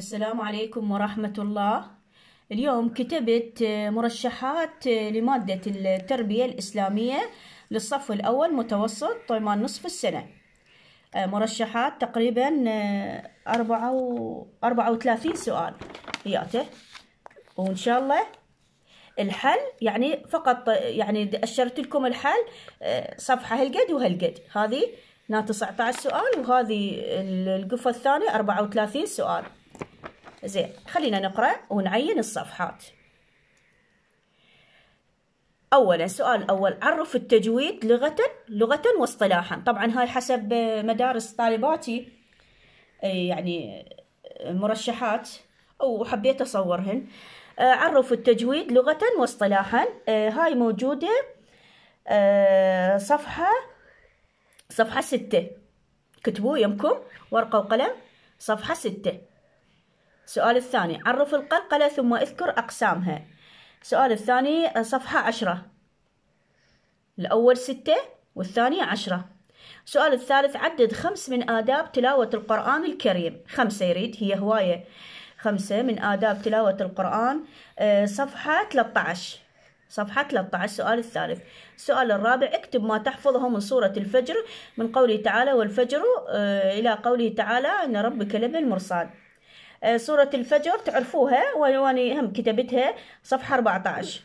السلام عليكم ورحمة الله اليوم كتبت مرشحات لمادة التربية الإسلامية للصف الأول متوسط طيما نصف السنة مرشحات تقريبا آه، أربعة وثلاثين سؤال هياته وإن شاء الله الحل يعني فقط يعني أشرت لكم الحل آه، صفحة هالقد وهالقد هذه هنا 19 سؤال وهذه القفة الثانية 34 سؤال زين خلينا نقرأ ونعين الصفحات اولا السؤال الاول عرف التجويد لغه لغه واصطلاحا طبعا هاي حسب مدارس طالباتي إيه، يعني إيه، مرشحات وحبيت اصورهن آه، عرف التجويد لغه واصطلاحا آه، هاي موجوده آه، صفحه صفحه ستة كتبوا يمكم ورقه وقلم صفحه ستة السؤال الثاني عرف القلقلة ثم اذكر أقسامها السؤال الثاني صفحة عشرة الأول ستة والثاني عشرة السؤال الثالث عدد خمس من آداب تلاوة القرآن الكريم خمسة يريد هي هواية خمسة من آداب تلاوة القرآن آه، صفحة 13 صفحة 13 السؤال الثالث السؤال الرابع اكتب ما تحفظه من سورة الفجر من قوله تعالى والفجر آه، إلى قوله تعالى أن ربك المرصاد آه، سورة الفجر تعرفوها واني هم كتبتها صفحة 14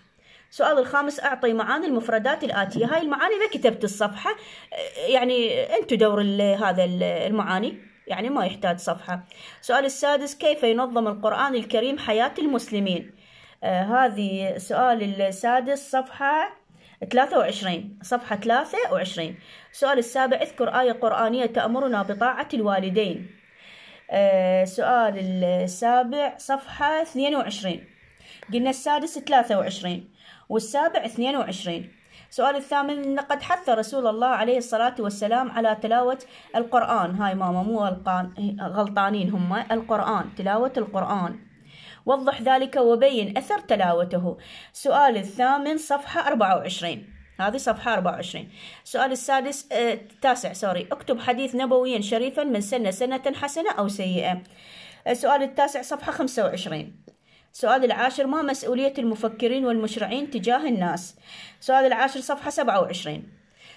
السؤال الخامس أعطي معاني المفردات الآتية هاي المعاني ما كتبت الصفحة آه، يعني أنتوا دور هذا المعاني يعني ما يحتاج صفحة السؤال السادس كيف ينظم القرآن الكريم حياة المسلمين آه هذه السؤال السادس صفحة 23 صفحة 23 السؤال السابع اذكر آية قرآنية تأمرنا بطاعة الوالدين آه، سؤال السابع صفحة اثنين وعشرين قلنا السادس ثلاثة وعشرين والسابع اثنين وعشرين سؤال الثامن لقد حث رسول الله عليه الصلاة والسلام على تلاوة القرآن هاي ماما مو غلطانين هم القرآن تلاوة القرآن وضح ذلك وبين أثر تلاوته سؤال الثامن صفحة 24 هذه صفحة 24 السؤال السادس آه التاسع سوري اكتب حديث نبويا شريفا من سنة سنة حسنة أو سيئة السؤال آه، التاسع صفحة 25 السؤال العاشر ما مسؤولية المفكرين والمشرعين تجاه الناس السؤال العاشر صفحة 27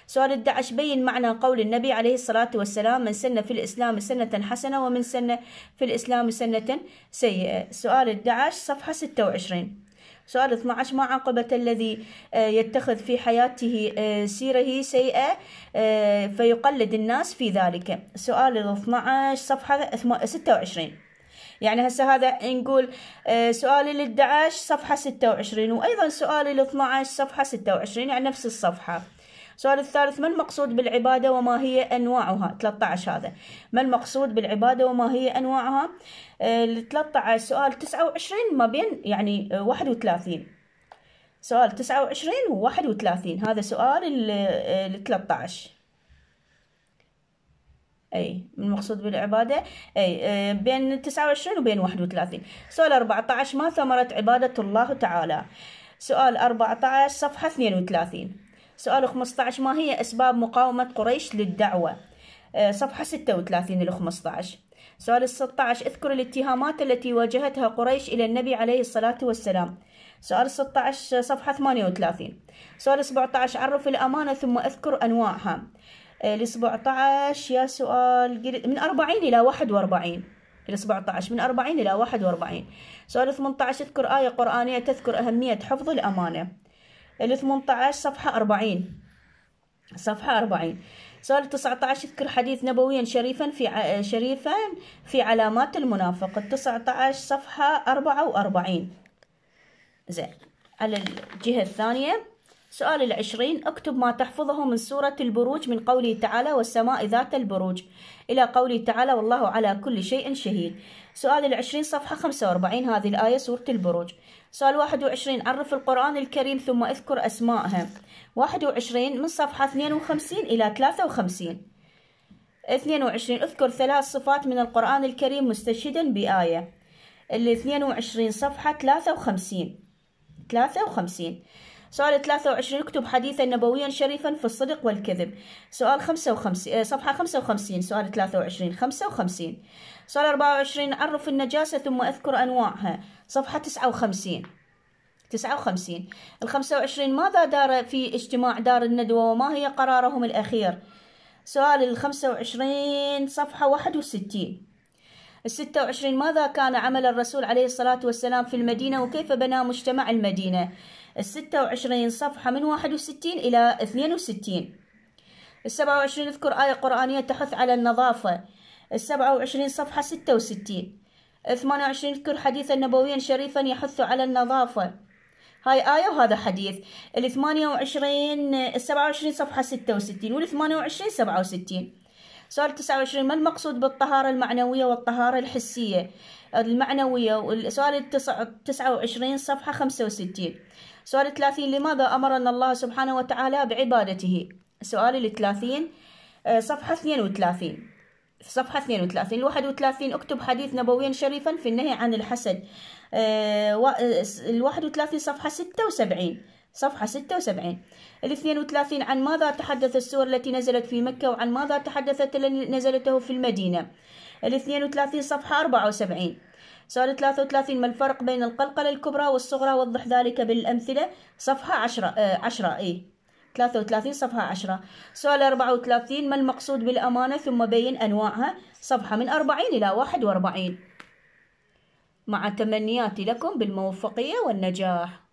سؤال الدعش بين معنى قول النبي عليه الصلاة والسلام من سن في الإسلام سنة حسنة ومن سن في الإسلام سنة سيئة سؤال الدعش صفحة 26 سؤال 12 ما عاقبة الذي آه، يتخذ في حياته آه، سيره سيئة آه، فيقلد الناس في ذلك سؤال 12 صفحة 26 يعني هسه هذا نقول سؤالي لل 11 صفحة 26 وأيضا سؤالي لل 12 صفحة 26 يعني نفس الصفحة السؤال الثالث ما المقصود بالعبادة وما هي أنواعها 13 هذا ما المقصود بالعبادة وما هي أنواعها 13 آه، سؤال 29 ما بين يعني 31 آه، سؤال 29 و 31 هذا سؤال ال 13 آه، اي من المقصود بالعباده اي بين 29 وبين 31 سؤال 14 ما ثمرت عباده الله تعالى سؤال 14 صفحه 32 سؤال 15 ما هي أسباب مقاومة قريش للدعوة آه، صفحة 36 إلى 15 سؤال 16 اذكر الاتهامات التي واجهتها قريش إلى النبي عليه الصلاة والسلام سؤال 16 صفحة 38 سؤال 17 عرف الأمانة ثم اذكر أنواعها ال آه، 17 يا سؤال من 40 إلى 41 ال 17 من 40 إلى 41 سؤال 18 اذكر آية قرآنية تذكر أهمية حفظ الأمانة ال 18 صفحة 40 صفحة 40 سؤال 19 اذكر حديث نبويا شريفا في ع... شريفا في علامات المنافق ال 19 صفحة 44 زين على الجهة الثانية سؤال العشرين اكتب ما تحفظه من سورة البروج من قوله تعالى والسماء ذات البروج إلى قوله تعالى والله على كل شيء شهيد سؤال العشرين صفحة خمسة وأربعين هذه الآية سورة البروج سؤال واحد وعشرين عرف القرآن الكريم ثم اذكر أسماءها واحد وعشرين من صفحة اثنين وخمسين إلى ثلاثة وخمسين اثنين وعشرين اذكر ثلاث صفات من القرآن الكريم مستشهدا بآية الاثنين وعشرين صفحة ثلاثة وخمسين ثلاثة وخمسين سؤال 23 اكتب حديثا نبويا شريفا في الصدق والكذب سؤال 55 آه، صفحة 55 سؤال 23 55 سؤال 24 عرف النجاسة ثم اذكر أنواعها صفحة 59 59 ال 25 ماذا دار في اجتماع دار الندوة وما هي قرارهم الأخير سؤال ال 25 صفحة 61 ال 26 ماذا كان عمل الرسول عليه الصلاة والسلام في المدينة وكيف بنى مجتمع المدينة الستة وعشرين صفحة من واحد وستين إلى اثنين وستين السبعة وعشرين اذكر آية قرآنية تحث على النظافة السبعة وعشرين صفحة ستة وستين ثمانية وعشرين اذكر حديثا نبويا شريفا يحث على النظافة هاي آية وهذا حديث الثمانية وعشرين السبعة وعشرين صفحة ستة وستين والثمانية وعشرين سبعة وستين سؤال تسعة وعشرين ما المقصود بالطهارة المعنوية والطهارة الحسية المعنوية والسؤال التسعة تسعة وعشرين صفحة خمسة وستين سؤال الثلاثين لماذا أمرنا الله سبحانه وتعالى بعبادته سؤال الثلاثين آه، صفحة اثنين وثلاثين صفحة اثنين وثلاثين الواحد وثلاثين اكتب حديث نبويا شريفا في النهي عن الحسد آه، آه، الواحد وثلاثين صفحة ستة وسبعين صفحة 76 الاثنين وثلاثين عن ماذا تحدث السور التي نزلت في مكة وعن ماذا تحدثت التي نزلته في المدينة الاثنين وثلاثين صفحة 74 سؤال 33 ما الفرق بين القلقلة الكبرى والصغرى وضح ذلك بالأمثلة صفحة 10 10 آه، إيه 33 صفحة 10 سؤال 34 ما المقصود بالأمانة ثم بين أنواعها صفحة من 40 إلى 41 مع تمنياتي لكم بالموفقية والنجاح